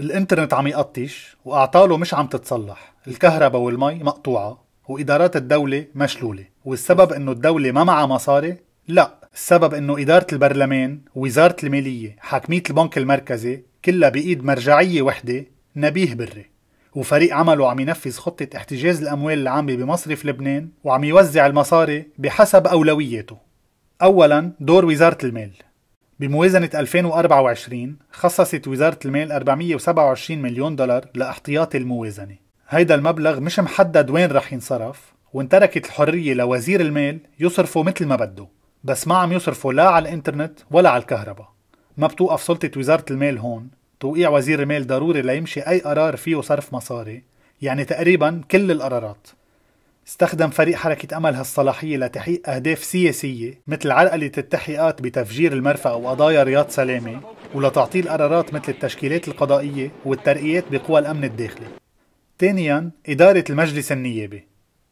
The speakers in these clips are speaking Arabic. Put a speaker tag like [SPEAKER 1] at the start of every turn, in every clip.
[SPEAKER 1] الانترنت عم يقطش واعطاله مش عم تتصلح الكهرباء والمي مقطوعه وادارات الدوله مشلوله والسبب انه الدوله ما معها مصاري لا السبب انه اداره البرلمان وزاره الماليه حاكميه البنك المركزي كلها بايد مرجعيه وحده نبيه بري وفريق عمله عم ينفذ خطة احتجاز الأموال العامة بمصرف لبنان وعم يوزع المصاري بحسب أولوياته أولا دور وزارة المال بموازنة 2024 خصصت وزارة المال 427 مليون دولار لاحتياطي الموازنة هيدا المبلغ مش محدد وين رح ينصرف وانتركت الحرية لوزير المال يصرفه مثل ما بده بس ما عم يصرفه لا على الانترنت ولا على الكهرباء ما بتوقف سلطة وزارة المال هون توقيع وزير المال ضروري ليمشي أي قرار فيه صرف مصاري يعني تقريبا كل القرارات استخدم فريق حركة أمل هالصلاحية لتحقيق أهداف سياسية مثل عرقلة التحقيقات بتفجير المرفأ وقضايا رياض سلامة ولتعطيل قرارات مثل التشكيلات القضائية والترقيات بقوى الأمن الداخلي ثانيا إدارة المجلس النيابي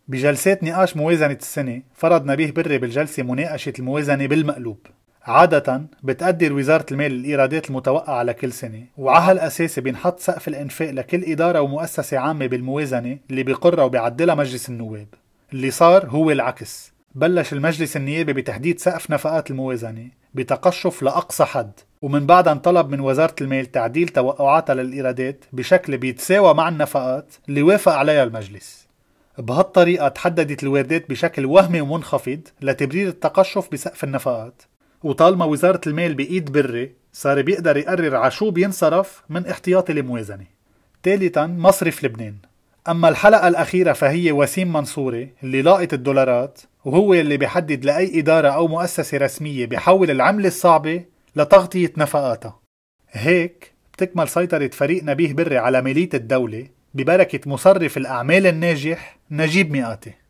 [SPEAKER 1] بجلسات نقاش موازنة السنة فرض نبيه بري بالجلسة مناقشة الموازنة بالمقلوب عادة بتقدر وزارة المال الإيرادات المتوقعة على كل سنة وعلى هالأساس بينحط سقف الإنفاق لكل إدارة ومؤسسة عامة بالموازنة اللي بيقرها وبيعدلها مجلس النواب اللي صار هو العكس بلش المجلس النيابي بتحديد سقف نفقات الموازنة بتقشف لأقصى حد ومن بعدها انطلب من وزارة المال تعديل توقعاتها للإيرادات بشكل بيتساوى مع النفقات اللي وافق عليها المجلس بهالطريقة تحددت الواردات بشكل وهمي ومنخفض لتبرير التقشف بسقف النفقات وطالما وزارة المال بإيد بري صار بيقدر يقرر عشو بينصرف من احتياطي الموازنة ثالثا مصرف لبنان أما الحلقة الأخيرة فهي وسيم منصوري اللي لاقط الدولارات وهو اللي بيحدد لأي إدارة أو مؤسسة رسمية بيحول العملة الصعبة لتغطية نفقاتها هيك بتكمل سيطرة فريق نبيه بري على مالية الدولة ببركة مصرف الأعمال الناجح نجيب مئاتي